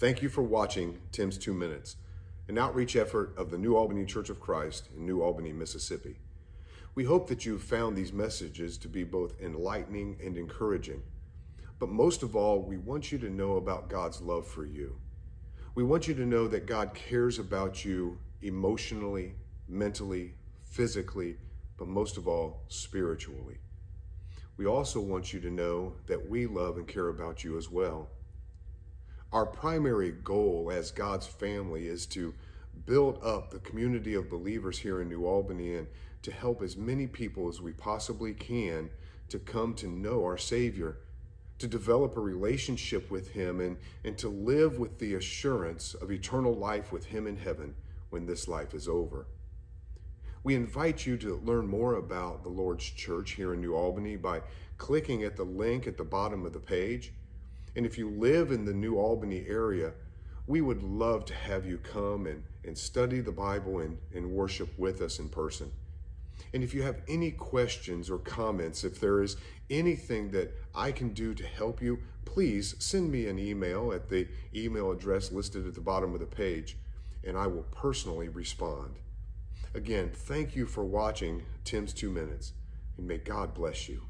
Thank you for watching Tim's Two Minutes, an outreach effort of the New Albany Church of Christ in New Albany, Mississippi. We hope that you've found these messages to be both enlightening and encouraging. But most of all, we want you to know about God's love for you. We want you to know that God cares about you emotionally, mentally, physically, but most of all, spiritually. We also want you to know that we love and care about you as well our primary goal as God's family is to build up the community of believers here in New Albany and to help as many people as we possibly can to come to know our Savior, to develop a relationship with Him, and, and to live with the assurance of eternal life with Him in heaven when this life is over. We invite you to learn more about the Lord's Church here in New Albany by clicking at the link at the bottom of the page. And if you live in the New Albany area, we would love to have you come and, and study the Bible and, and worship with us in person. And if you have any questions or comments, if there is anything that I can do to help you, please send me an email at the email address listed at the bottom of the page, and I will personally respond. Again, thank you for watching Tim's Two Minutes, and may God bless you.